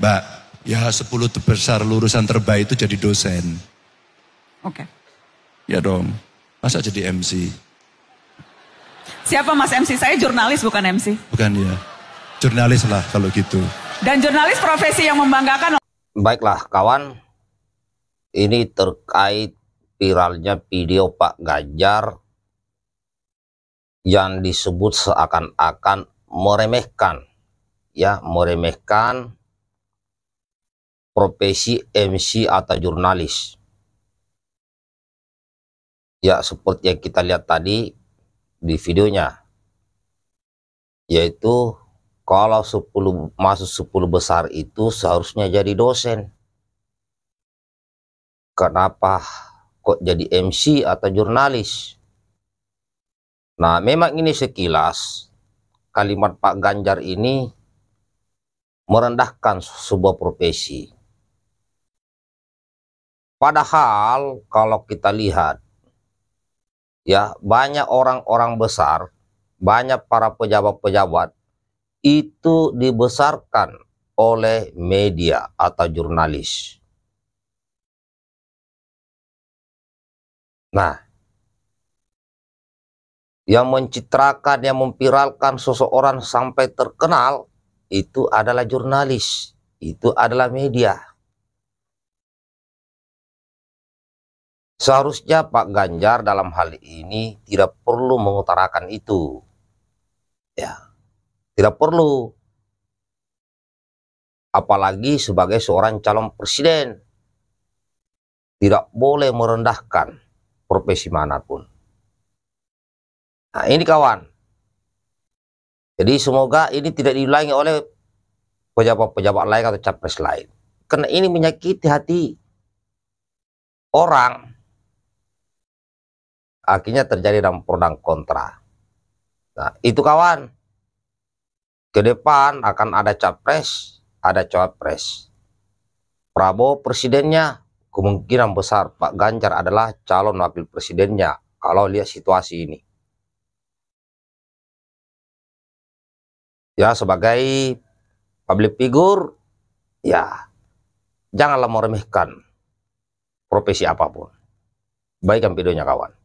Mbak, ya 10 terbesar lulusan terbaik itu jadi dosen. Oke. Okay. Ya dong. Masa jadi MC? Siapa Mas MC? Saya jurnalis bukan MC. Bukan ya. Jurnalis lah kalau gitu. Dan jurnalis profesi yang membanggakan. Baiklah kawan. Ini terkait viralnya video Pak Ganjar yang disebut seakan-akan meremehkan ya meremehkan profesi MC atau jurnalis. Ya, seperti yang kita lihat tadi di videonya. Yaitu kalau 10 masuk 10 besar itu seharusnya jadi dosen. Kenapa kok jadi MC atau jurnalis? Nah, memang ini sekilas kalimat Pak Ganjar ini merendahkan sebuah profesi. Padahal kalau kita lihat ya banyak orang-orang besar, banyak para pejabat-pejabat itu dibesarkan oleh media atau jurnalis. Nah, yang mencitrakan, yang mempiralkan seseorang sampai terkenal itu adalah jurnalis, itu adalah media. Seharusnya Pak Ganjar dalam hal ini tidak perlu mengutarakan itu. Ya. Tidak perlu. Apalagi sebagai seorang calon presiden. Tidak boleh merendahkan profesi manapun. Nah, ini kawan. Jadi semoga ini tidak diulangi oleh pejabat-pejabat lain atau capres lain. Karena ini menyakiti hati orang akhirnya terjadi dalam perundang kontra. Nah, itu kawan. Ke depan akan ada capres, ada cawapres. Prabowo presidennya, kemungkinan besar Pak Ganjar adalah calon wakil presidennya kalau lihat situasi ini. Ya, sebagai public figure, ya, janganlah meremehkan profesi apapun. Baikkan videonya kawan.